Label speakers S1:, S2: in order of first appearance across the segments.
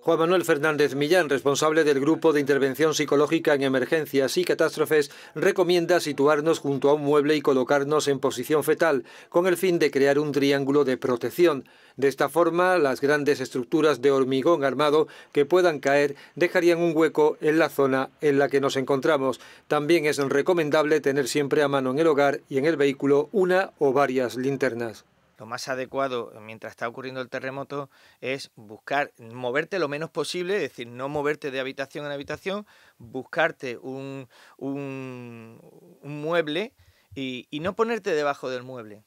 S1: Juan Manuel Fernández Millán, responsable del Grupo de Intervención Psicológica en Emergencias y Catástrofes, recomienda situarnos junto a un mueble y colocarnos en posición fetal, con el fin de crear un triángulo de protección. De esta forma, las grandes estructuras de hormigón armado que puedan caer dejarían un hueco en la zona en la que nos encontramos. También es recomendable tener siempre a mano en el hogar y en el vehículo una o varias linternas
S2: más adecuado eh, mientras está ocurriendo el terremoto es buscar moverte lo menos posible, es decir, no moverte de habitación en habitación, buscarte un, un, mueble y, no ponerte debajo del mueble.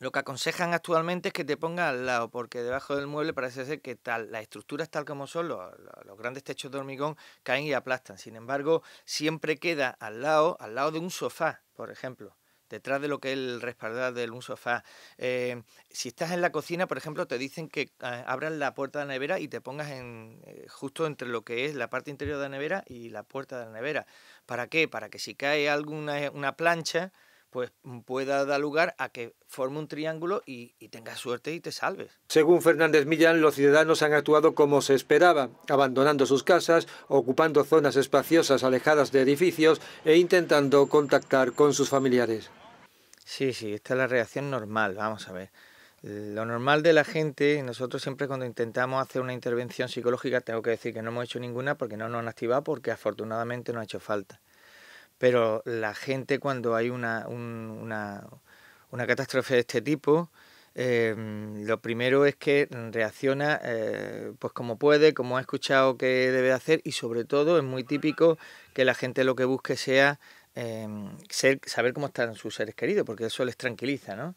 S2: Lo que aconsejan actualmente es que te pongas al lado, porque debajo del mueble parece ser que tal, las estructuras tal como son, los, los, grandes techos de hormigón caen y aplastan. Sin embargo, siempre queda al lado, al lado de un sofá, por ejemplo detrás de lo que es el respaldar de un sofá. Eh, si estás en la cocina, por ejemplo, te dicen que ah, abras la puerta de la nevera y te pongas eh, justo entre lo que es la parte interior de la nevera y la puerta de la nevera. ¿Para qué? Para que si cae alguna eh, plancha, pues mm, pueda dar lugar a que forme un triángulo y, tengas suerte y te salves.
S1: Según Fernández Millán, los ciudadanos han actuado como se esperaba, abandonando sus casas, ocupando zonas espaciosas alejadas de edificios e intentando contactar con sus familiares. Sí, sí,
S2: esta es la reacción normal, vamos a ver. Lo normal de la gente, nosotros siempre cuando intentamos hacer una intervención psicológica, tengo que decir que no hemos hecho ninguna porque no nos han activado, porque afortunadamente no ha hecho falta. Pero la gente cuando hay una, una, una catástrofe de este tipo, em, lo primero es que reacciona eh, pues como puede, como ha escuchado que debe hacer y sobre todo es muy típico que la gente lo que busque sea Em, saber cómo están sus seres queridos, porque eso les tranquiliza, ¿no?